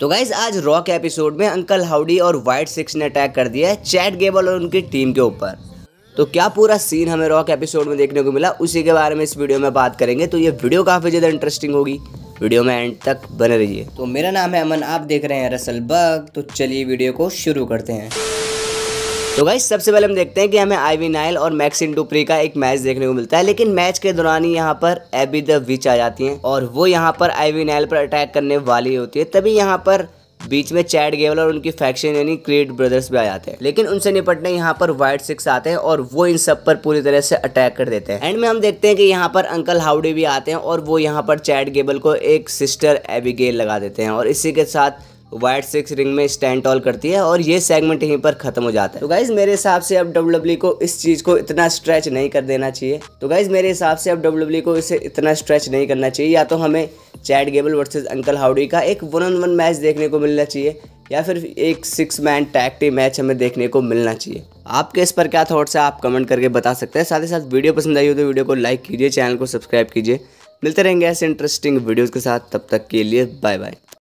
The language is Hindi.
तो गाइज आज रॉक एपिसोड में अंकल हाउडी और वाइट सिक्स ने अटैक कर दिया है चैट गेबल और उनकी टीम के ऊपर तो क्या पूरा सीन हमें रॉक एपिसोड में देखने को मिला उसी के बारे में इस वीडियो में बात करेंगे तो ये वीडियो काफ़ी ज़्यादा इंटरेस्टिंग होगी वीडियो में एंड तक बने रहिए तो मेरा नाम है अमन आप देख रहे हैं रसल बग तो चलिए वीडियो को शुरू करते हैं तो भाई सबसे पहले हम देखते हैं कि हमें आईवी नाइल और मैक्सिन डुप्री का एक मैच देखने को मिलता है लेकिन मैच के दौरान ही यहाँ पर एबी द विच आ जाती है और वो यहाँ पर आईवी नाइल पर अटैक करने वाली होती है तभी यहाँ पर बीच में चैट गेवल और उनकी फैक्शन यानी क्रिएट ब्रदर्स भी आ जाते हैं लेकिन उनसे निपटने यहाँ पर व्हाइट सिक्स आते हैं और वो इन सब पर पूरी तरह से अटैक कर देते हैं एंड में हम देखते हैं कि यहाँ पर अंकल हाउडी भी आते हैं और वो यहाँ पर चैट गेबल को एक सिस्टर एबिगेल लगा देते हैं और इसी के साथ वाइट सिक्स रिंग में स्टैंड टॉल करती है और ये सेगमेंट यहीं पर खत्म हो जाता है तो गाइज मेरे हिसाब से अब डब्ल्यू e को इस चीज़ को इतना स्ट्रेच नहीं कर देना चाहिए तो गाइज मेरे हिसाब से अब डब्ल्यू e को इसे इतना स्ट्रेच नहीं करना चाहिए या तो हमें Chad Gable versus Uncle Howdy का एक वन ऑन वन मैच देखने को मिलना चाहिए या फिर एक six man tag team match हमें देखने को मिलना चाहिए आपके इस पर क्या थॉट्स है आप कमेंट करके बता सकते हैं साथ ही साथ वीडियो पसंद आई हो तो वीडियो को लाइक कीजिए चैनल को सब्सक्राइब कीजिए मिलते रहेंगे ऐसे इंटरेस्टिंग वीडियोज़ के साथ तब तक के लिए बाय बाय